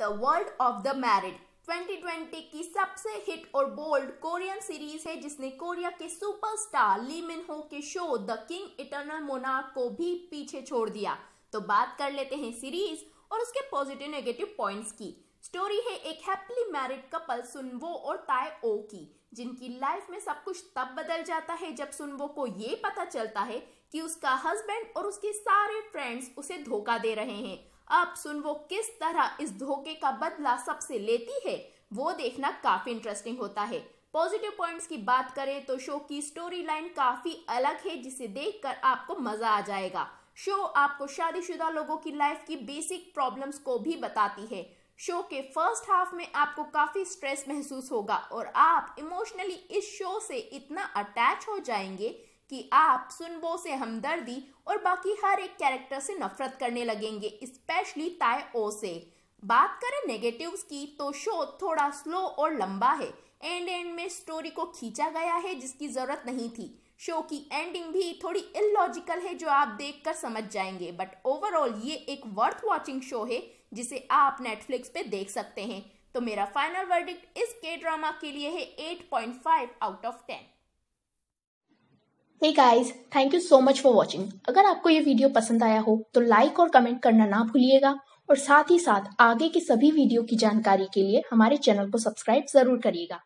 the world of the married 2020 की सबसे hit और बोल्ड कोरियन सीरीज है जिसने कोरिया के सुपरस्टार ली मिन हो के show the king eternal monarch को भी पीछे छोड़ दिया तो बात कर लेते हैं सीरीज और उसके पॉजिटिव नेगेटिव पॉइंट्स की स्टोरी है एक हैप्पीली मैरिड कपल सुनवो और ताए ओ oh की जिनकी लाइफ में सब कुछ तब बदल जाता है जब सुनवो को ये पता चलता है कि उसका हस्बैंड और उसके सारे फ्रेंड्स उसे धोखा दे रहे हैं अब सुन वो किस तरह इस धोखे का बदला सबसे लेती है वो देखना काफी इंटरेस्टिंग होता है पॉजिटिव पॉइंट्स की बात करें तो शो की स्टोरी लाइन काफी अलग है जिसे देखकर आपको मजा आ जाएगा शो आपको शादीशुदा लोगों की लाइफ की बेसिक प्रॉब्लम्स को भी बताती है शो के फर्स्ट हाफ में आपको काफी स्ट्रेस महसूस होगा और आप इमोशनली इस शो से इतना अटैच हो जाएंगे कि आप सुनबो से हमदर्दी और बाकी हर एक कैरेक्टर से नफरत करने लगेंगे स्पेशली ताए ओ से बात करें नेगेटिव्स की तो शो थोड़ा स्लो और लंबा है एंड एंड में स्टोरी को खींचा गया है जिसकी ज़रूरत नहीं थी शो की एंडिंग भी थोड़ी इलॉजिकल है जो आप देखकर समझ जाएंगे बट ओवरऑल ये एक वर्थ वॉचिंग शो है जिसे आप नेटफ्लिक्स पे देख सकते हैं तो मेरा फाइनल वर्डिक्ट इस के ड्रामा के लिए है 8.5 out of 10 hey guys thank you so much for watching अगर आपको ये वीडियो पसंद आया हो तो लाइक और कमेंट करना ना भूलिएगा और साथ ही साथ आगे के सभी वीडियो की जानकारी के लिए हमारे चैनल को सब्सक्राइब जरूर करिएगा